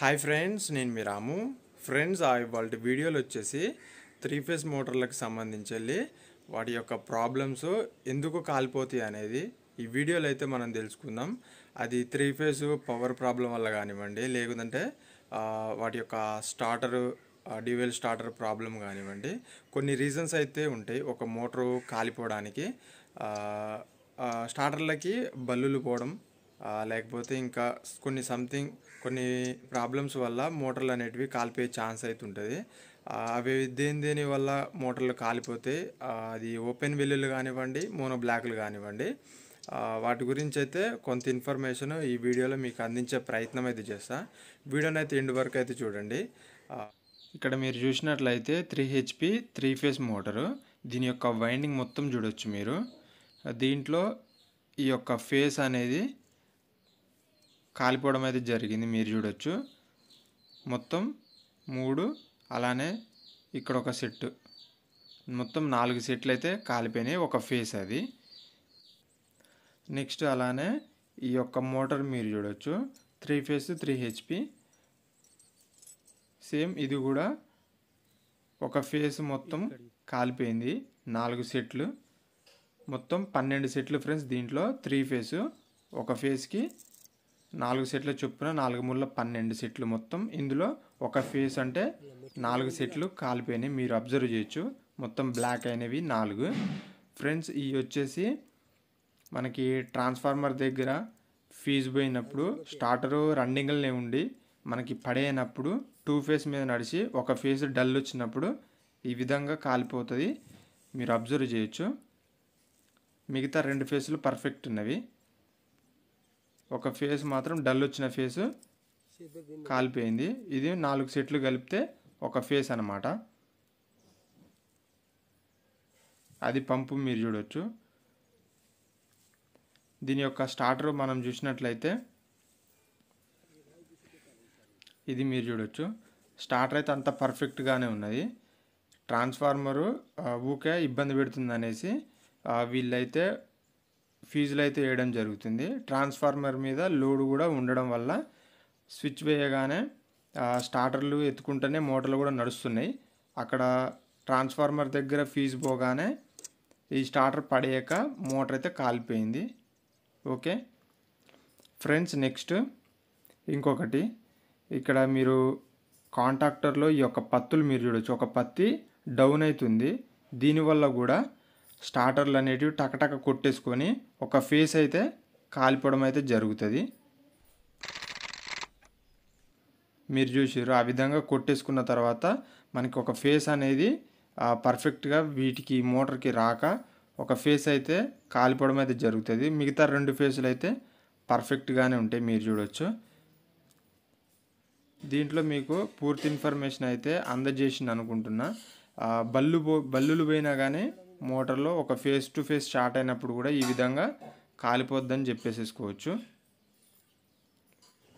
hi friends నేను మీ రాము friends ఆ ఇవాళ వీడియోలు వచ్చేసి త్రీ ఫేస్ మోటార్లకు సంబంధించి వెళ్ళి వాటి యొక్క ప్రాబ్లమ్స్ ఎందుకు కాలిపోతాయి అనేది ఈ వీడియోలో అయితే మనం తెలుసుకుందాం అది త్రీ ఫేస్ పవర్ ప్రాబ్లం వల్ల కానివ్వండి లేకుంటే వాటి యొక్క స్టార్టర్ డ్యూవెల్ స్టార్టర్ ప్రాబ్లం కానివ్వండి కొన్ని రీజన్స్ అయితే ఉంటాయి ఒక మోటరు కాలిపోవడానికి స్టార్టర్లకి బల్లులు పోవడం లేకపోతే ఇంకా కొన్ని సంథింగ్ కొన్ని ప్రాబ్లమ్స్ వల్ల మోటార్లు అనేటివి కాలిపోయే ఛాన్స్ అయితే ఉంటుంది అవి దేని దేని వల్ల మోటార్లు కాలిపోతే అది ఓపెన్ విల్లులు కానివ్వండి మోనో బ్లాక్లు కానివ్వండి వాటి గురించి అయితే కొంత ఇన్ఫర్మేషన్ ఈ వీడియోలో మీకు అందించే ప్రయత్నం అయితే చేస్తా వీడియోని అయితే ఎండ్ వరకు అయితే చూడండి ఇక్కడ మీరు చూసినట్లయితే three HP three phase motor దీని యొక్క వైండింగ్ మొత్తం చూడొచ్చు మీరు దీంట్లో ఈ యొక్క ఫేస్ అనేది కాలిపోవడం అయితే జరిగింది మీరు చూడొచ్చు మొత్తం మూడు అలానే ఇక్కడ ఒక సెట్ మొత్తం నాలుగు సెట్లు అయితే కాలిపోయినాయి ఒక ఫేస్ అది నెక్స్ట్ అలానే ఈ యొక్క మోటార్ మీరు చూడొచ్చు three phase three HP same ఇది కూడా ఒక ఫేస్ మొత్తం కాలిపోయింది నాలుగు సెట్లు మొత్తం పన్నెండు సెట్లు ఫ్రెండ్స్ దీంట్లో త్రీ ఫేసు ఒక ఫేస్కి నాలుగు సెట్ల చొప్పున నాలుగు మూల పన్నెండు సెట్లు మొత్తం ఇందులో ఒక ఫేస్ అంటే నాలుగు సెట్లు కాలిపోయినాయి మీరు అబ్జర్వ్ చేయొచ్చు మొత్తం బ్లాక్ అయినవి నాలుగు ఫ్రెండ్స్ ఇవి వచ్చేసి మనకి ట్రాన్స్ఫార్మర్ దగ్గర ఫీజు పోయినప్పుడు స్టార్టరు రన్నింగ్లనే ఉండి మనకి పడేనప్పుడు టూ ఫేస్ మీద నడిచి ఒక ఫేస్ డల్ వచ్చినప్పుడు ఈ విధంగా కాలిపోతుంది మీరు అబ్జర్వ్ చేయొచ్చు మిగతా రెండు ఫేస్లు పర్ఫెక్ట్ ఉన్నవి ఒక ఫేస్ మాత్రం డల్ వచ్చిన ఫేసు కాలిపోయింది ఇది నాలుగు సెట్లు కలిపితే ఒక ఫేస్ అనమాట అది పంపు మీరు చూడొచ్చు దీని యొక్క స్టార్టర్ మనం చూసినట్లయితే ఇది మీరు చూడొచ్చు స్టార్టర్ అయితే అంత పర్ఫెక్ట్గానే ఉన్నది ట్రాన్స్ఫార్మరు ఊకే ఇబ్బంది పెడుతుంది అనేసి వీళ్ళైతే ఫీజులు అయితే వేయడం జరుగుతుంది ట్రాన్స్ఫార్మర్ మీద లోడ్ కూడా ఉండడం వల్ల స్విచ్ వేయగానే స్టార్టర్లు ఎత్తుకుంటేనే మోటార్లు కూడా నడుస్తున్నాయి అక్కడ ట్రాన్స్ఫార్మర్ దగ్గర ఫీజు పోగానే ఈ స్టార్టర్ పడేయక మోటార్ అయితే కాలిపోయింది ఓకే ఫ్రెండ్స్ నెక్స్ట్ ఇంకొకటి ఇక్కడ మీరు కాంటాక్టర్లో ఈ యొక్క పత్తులు మీరు చూడొచ్చు ఒక పత్తి డౌన్ అవుతుంది దీనివల్ల కూడా స్టార్టర్లు అనేటివి టకటక కొట్టేసుకొని ఒక ఫేస్ అయితే కాలిపోవడం అయితే జరుగుతుంది మీరు చూసారు ఆ విధంగా కొట్టేసుకున్న తర్వాత మనకి ఒక ఫేస్ అనేది పర్ఫెక్ట్గా వీటికి మోటార్కి రాక ఒక ఫేస్ అయితే కాలిపోవడం అయితే జరుగుతుంది మిగతా రెండు ఫేసులు అయితే పర్ఫెక్ట్గానే ఉంటాయి మీరు చూడొచ్చు దీంట్లో మీకు పూర్తి ఇన్ఫర్మేషన్ అయితే అందజేసింది అనుకుంటున్నా బల్లు బల్లులు పోయినా కానీ మోటార్లో ఒక ఫేస్ టు ఫేస్ స్టార్ట్ అయినప్పుడు కూడా ఈ విధంగా కాలిపోద్దని చెప్పేసేసుకోవచ్చు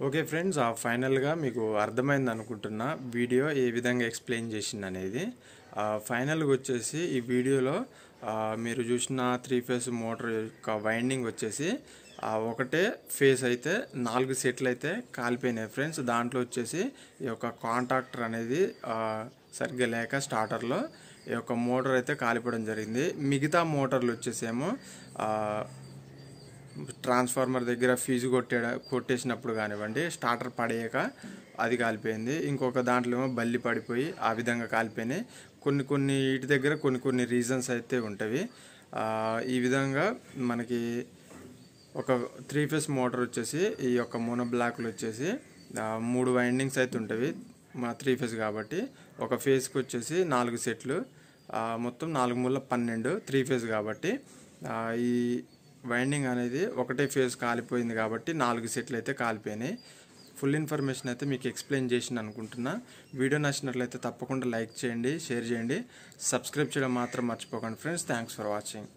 ఓకే ఫ్రెండ్స్ ఆ ఫైనల్గా మీకు అర్థమైంది అనుకుంటున్నా వీడియో ఏ విధంగా ఎక్స్ప్లెయిన్ చేసింది అనేది ఫైనల్గా వచ్చేసి ఈ వీడియోలో మీరు చూసిన త్రీ ఫేస్ మోటార్ యొక్క వైండింగ్ వచ్చేసి ఒకటే ఫేస్ అయితే నాలుగు సెట్లు అయితే కాలిపోయినాయి ఫ్రెండ్స్ దాంట్లో వచ్చేసి ఈ యొక్క కాంట్రాక్టర్ అనేది సరిగ్గా లేక స్టార్టర్లో ఈ యొక్క మోటార్ అయితే కాలిపోవడం జరిగింది మిగతా మోటార్లు వచ్చేసేమో ట్రాన్స్ఫార్మర్ దగ్గర ఫీజు కొట్టే కొట్టేసినప్పుడు కానివ్వండి స్టార్టర్ పడేయక అది కాలిపోయింది ఇంకొక దాంట్లో ఏమో బల్లి పడిపోయి ఆ విధంగా కాలిపోయినాయి కొన్ని కొన్ని వీటి దగ్గర కొన్ని కొన్ని రీజన్స్ అయితే ఉంటాయి ఈ విధంగా మనకి ఒక త్రీ ఫేస్ మోటార్ వచ్చేసి ఈ యొక్క మోనో బ్లాక్లు వచ్చేసి మూడు వైండింగ్స్ అయితే ఉంటాయి మా త్రీ ఫేస్ కాబట్టి ఒక ఫేస్కి వచ్చేసి నాలుగు సెట్లు మొత్తం నాలుగు మూల పన్నెండు త్రీ ఫేజ్ కాబట్టి ఈ వైండింగ్ అనేది ఒకటే ఫేజ్ కాలిపోయింది కాబట్టి నాలుగు సెట్లు అయితే కాలిపోయినాయి ఫుల్ ఇన్ఫర్మేషన్ అయితే మీకు ఎక్స్ప్లెయిన్ చేసింది అనుకుంటున్నా వీడియో నచ్చినట్లయితే తప్పకుండా లైక్ చేయండి షేర్ చేయండి సబ్స్క్రైబ్ చేయడం మాత్రం మర్చిపోకండి ఫ్రెండ్స్ థ్యాంక్స్ ఫర్ వాచింగ్